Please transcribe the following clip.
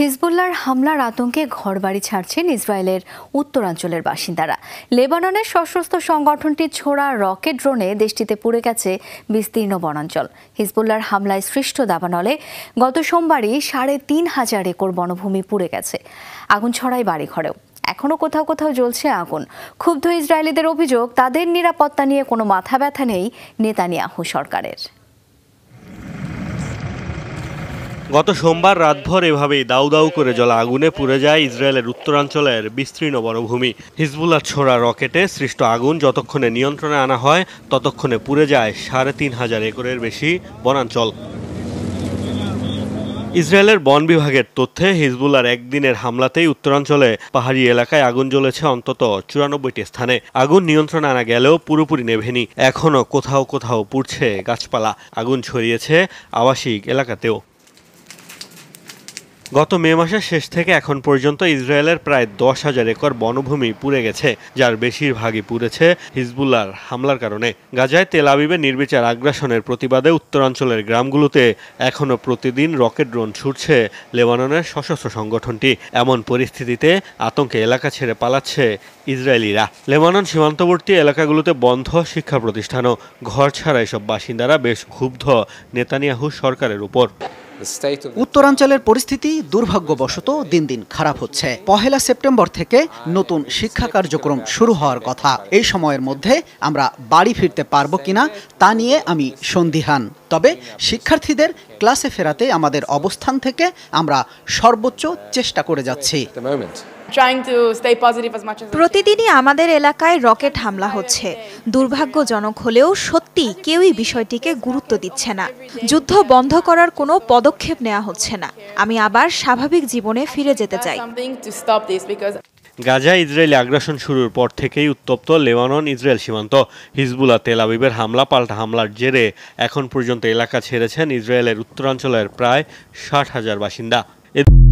হিজবুল্লার হামলার আতঙ্কে ঘরবাড়ি ছাড়ছেন ইসরায়েলের উত্তরাঞ্চলের বাসিন্দারা লেবাননের সশস্ত্র সংগঠনটি ছোড়া রকেট ড্রোনে দেশটিতে পুড়ে গেছে বিস্তীর্ণ বনাঞ্চল হিজবুল্লার হামলায় সৃষ্ট দাবানলে গত সোমবারই সাড়ে তিন হাজার একর বনভূমি পুড়ে গেছে আগুন ছড়ায় বাড়িঘরেও এখনও কোথাও কোথাও জ্বলছে আগুন ক্ষুব্ধ ইসরায়েলিদের অভিযোগ তাদের নিরাপত্তা নিয়ে কোনো মাথা ব্যথা নেই নেতানিয়াহু সরকারের গত সোমবার রাতভর এভাবেই দাউ দাউ করে জল আগুনে পুড়ে যায় ইসরায়েলের উত্তরাঞ্চলের বিস্তীর্ণ বনভূমি হিজবুল্লার ছোড়া রকেটে সৃষ্ট আগুন যতক্ষণে নিয়ন্ত্রণে আনা হয় ততক্ষণে পুড়ে যায় সাড়ে তিন হাজার একরের বেশি বনাঞ্চল ইসরায়েলের বন বিভাগের তথ্যে হিজবুল্লার একদিনের হামলাতেই উত্তরাঞ্চলে পাহাড়ি এলাকায় আগুন জ্বলেছে অন্তত চুরানব্বইটি স্থানে আগুন নিয়ন্ত্রণে আনা গেলেও পুরোপুরি নেভেনি এখনও কোথাও কোথাও পুড়ছে গাছপালা আগুন ছড়িয়েছে আবাসিক এলাকাতেও গত মে মাসের শেষ থেকে এখন পর্যন্ত ইসরায়েলের প্রায় দশ হাজার একর বনভূমি পুড়ে গেছে যার বেশিরভাগই পুড়েছে হিজবুল্লার হামলার কারণে গাজায় তেল নির্বিচার আগ্রাসনের প্রতিবাদে উত্তরাঞ্চলের গ্রামগুলোতে এখনও প্রতিদিন রকেট ড্রোন ছুটছে লেবাননের সশস্ত্র সংগঠনটি এমন পরিস্থিতিতে আতঙ্কে এলাকা ছেড়ে পালাচ্ছে ইসরায়েলিরা লেবানন সীমান্তবর্তী এলাকাগুলোতে বন্ধ শিক্ষা প্রতিষ্ঠানও ঘর ছাড়া এসব বাসিন্দারা বেশ ক্ষুব্ধ নেতানিয়াহু সরকারের উপর উত্তরাঞ্চলের পরিস্থিতি দুর্ভাগ্যবশত দিন দিন খারাপ হচ্ছে পহেলা সেপ্টেম্বর থেকে নতুন শিক্ষা কার্যক্রম শুরু হওয়ার কথা এই সময়ের মধ্যে আমরা বাড়ি ফিরতে পারবো কিনা তা নিয়ে আমি সন্দিহান তবে শিক্ষার্থীদের ক্লাসে ফেরাতে আমাদের অবস্থান থেকে আমরা সর্বোচ্চ চেষ্টা করে যাচ্ছি প্রতিদিনই আমাদের এলাকায় রকেট হামলা হচ্ছে দুর্ভাগ্যজনক হলেও সত্যি কেউই বিষয়টিকে গুরুত্ব দিচ্ছে না যুদ্ধ বন্ধ করার কোনো পদক্ষেপ নেওয়া হচ্ছে না আমি আবার স্বাভাবিক জীবনে ফিরে যেতে চাই গাজা ইসরায়েলি আগ্রাসন শুরুর পর থেকেই উত্তপ্ত লেবানন ইসরায়েল সীমান্ত হিজবুল্লা তেল আবিবের হামলা পাল্টা হামলার জেরে এখন পর্যন্ত এলাকা ছেড়েছেন ইসরায়েলের উত্তরাঞ্চলের প্রায় ষাট হাজার বাসিন্দা